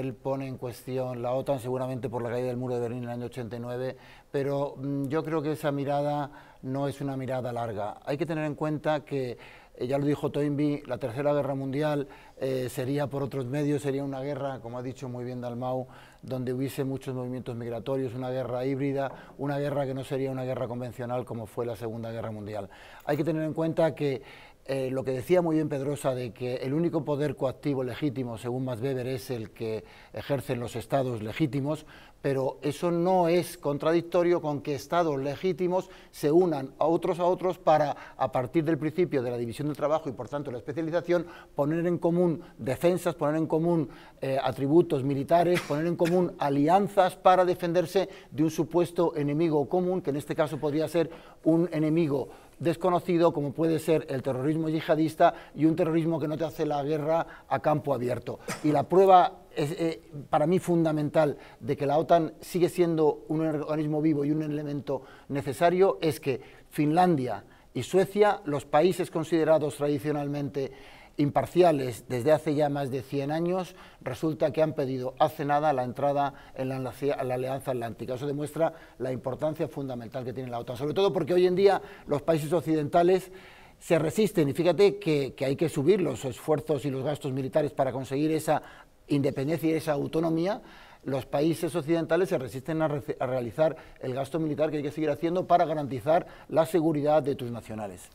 Él pone en cuestión la OTAN seguramente por la caída del muro de Berlín en el año 89, pero mm, yo creo que esa mirada no es una mirada larga. Hay que tener en cuenta que, eh, ya lo dijo Toynbee, la Tercera Guerra Mundial eh, sería por otros medios, sería una guerra, como ha dicho muy bien Dalmau, donde hubiese muchos movimientos migratorios, una guerra híbrida, una guerra que no sería una guerra convencional como fue la Segunda Guerra Mundial. Hay que tener en cuenta que eh, lo que decía muy bien Pedrosa de que el único poder coactivo legítimo, según Max Weber, es el que ejercen los estados legítimos, pero eso no es contradictorio con que estados legítimos se unan a otros a otros para, a partir del principio de la división del trabajo y por tanto la especialización, poner en común defensas, poner en común eh, atributos militares, poner en común alianzas para defenderse de un supuesto enemigo común, que en este caso podría ser un enemigo desconocido como puede ser el terrorismo yihadista y un terrorismo que no te hace la guerra a campo abierto. Y la prueba eh, para mí fundamental de que la OTAN sigue siendo un organismo vivo y un elemento necesario es que Finlandia y Suecia, los países considerados tradicionalmente imparciales desde hace ya más de 100 años, resulta que han pedido hace nada la entrada en la, Alianza Atlántica. Eso demuestra la importancia fundamental que tiene la OTAN, sobre todo porque hoy en día los países occidentales se resisten y fíjate que, hay que subir los esfuerzos y los gastos militares para conseguir esa independencia y esa autonomía, los países occidentales se resisten a realizar el gasto militar que hay que seguir haciendo para garantizar la seguridad de tus nacionales.